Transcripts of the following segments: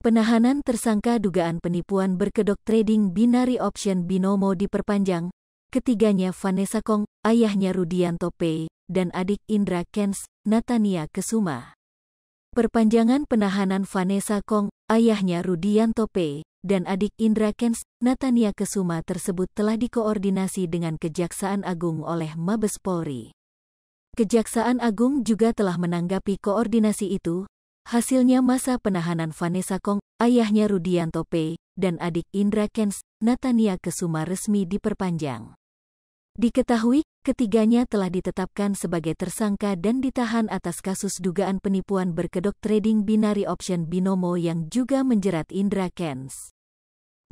Penahanan tersangka dugaan penipuan berkedok trading binari option binomo diperpanjang. Ketiganya Vanessa Kong, ayahnya Rudianto P, dan adik Indra Kens, Natania Kesuma. Perpanjangan penahanan Vanessa Kong, ayahnya Rudianto P, dan adik Indra Kens, Natania Kesuma tersebut telah dikoordinasi dengan Kejaksaan Agung oleh Mabes Polri. Kejaksaan Agung juga telah menanggapi koordinasi itu, Hasilnya masa penahanan Vanessa Kong, ayahnya Rudianto P., dan adik Indra Kens, Natania Kesuma resmi diperpanjang. Diketahui, ketiganya telah ditetapkan sebagai tersangka dan ditahan atas kasus dugaan penipuan berkedok trading binari option binomo yang juga menjerat Indra Kens.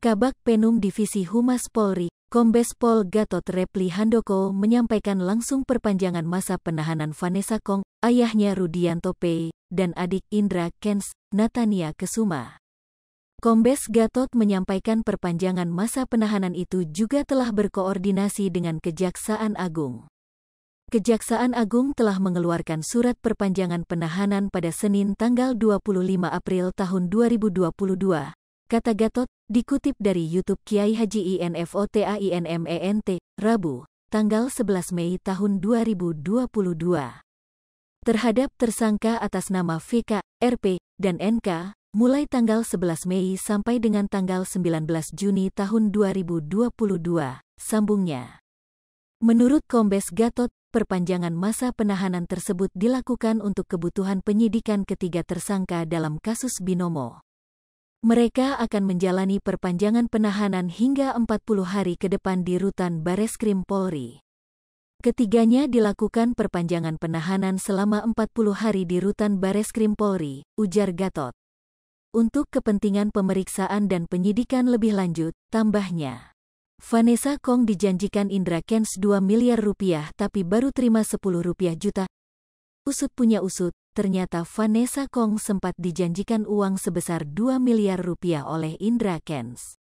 Kabak Penum Divisi Humas Polri, Kombes Pol Gatot Repli Handoko menyampaikan langsung perpanjangan masa penahanan Vanessa Kong, ayahnya Rudianto P, dan adik Indra Kens, Natania Kesuma. Kombes Gatot menyampaikan perpanjangan masa penahanan itu juga telah berkoordinasi dengan Kejaksaan Agung. Kejaksaan Agung telah mengeluarkan surat perpanjangan penahanan pada Senin tanggal 25 April tahun 2022 kata Gatot, dikutip dari YouTube Kiai Haji INFOTAINMENT, e Rabu, tanggal 11 Mei tahun 2022. Terhadap tersangka atas nama VK, RP, dan NK, mulai tanggal 11 Mei sampai dengan tanggal 19 Juni tahun 2022, sambungnya. Menurut Kombes Gatot, perpanjangan masa penahanan tersebut dilakukan untuk kebutuhan penyidikan ketiga tersangka dalam kasus Binomo. Mereka akan menjalani perpanjangan penahanan hingga 40 hari ke depan di rutan Bareskrim Polri. Ketiganya dilakukan perpanjangan penahanan selama 40 hari di rutan Bareskrim Polri, ujar Gatot. Untuk kepentingan pemeriksaan dan penyidikan lebih lanjut, tambahnya. Vanessa Kong dijanjikan Indra Kens 2 miliar rupiah tapi baru terima 10 rupiah juta. Usut punya usut, ternyata Vanessa Kong sempat dijanjikan uang sebesar 2 miliar rupiah oleh Indra Kens.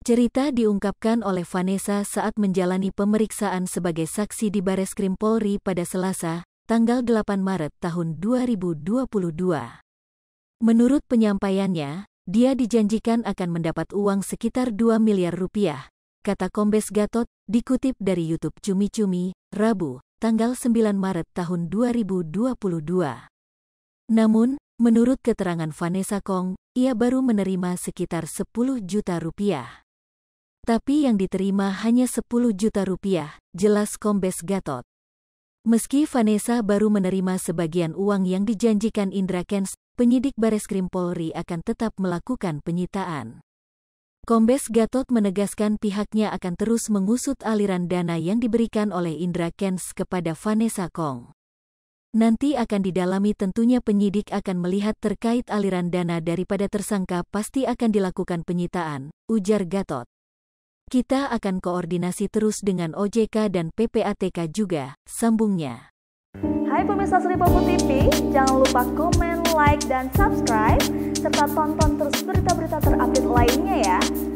Cerita diungkapkan oleh Vanessa saat menjalani pemeriksaan sebagai saksi di Bareskrim Polri pada Selasa, tanggal 8 Maret tahun 2022. Menurut penyampaiannya, dia dijanjikan akan mendapat uang sekitar 2 miliar rupiah, kata Kombes Gatot, dikutip dari YouTube Cumi Cumi, Rabu, tanggal 9 Maret tahun 2022. Namun, menurut keterangan Vanessa Kong, ia baru menerima sekitar 10 juta rupiah. Tapi yang diterima hanya 10 juta rupiah, jelas Kombes Gatot. Meski Vanessa baru menerima sebagian uang yang dijanjikan Indra Kens, penyidik Bareskrim Polri akan tetap melakukan penyitaan. Kombes Gatot menegaskan pihaknya akan terus mengusut aliran dana yang diberikan oleh Indra Kens kepada Vanessa Kong nanti akan didalami tentunya penyidik akan melihat terkait aliran dana daripada tersangka pasti akan dilakukan penyitaan, ujar Gatot. Kita akan koordinasi terus dengan OJK dan PPATK juga, sambungnya. Hai pemirsa Seripopo TV, jangan lupa komen, like, dan subscribe, serta tonton terus berita-berita terupdate lainnya ya.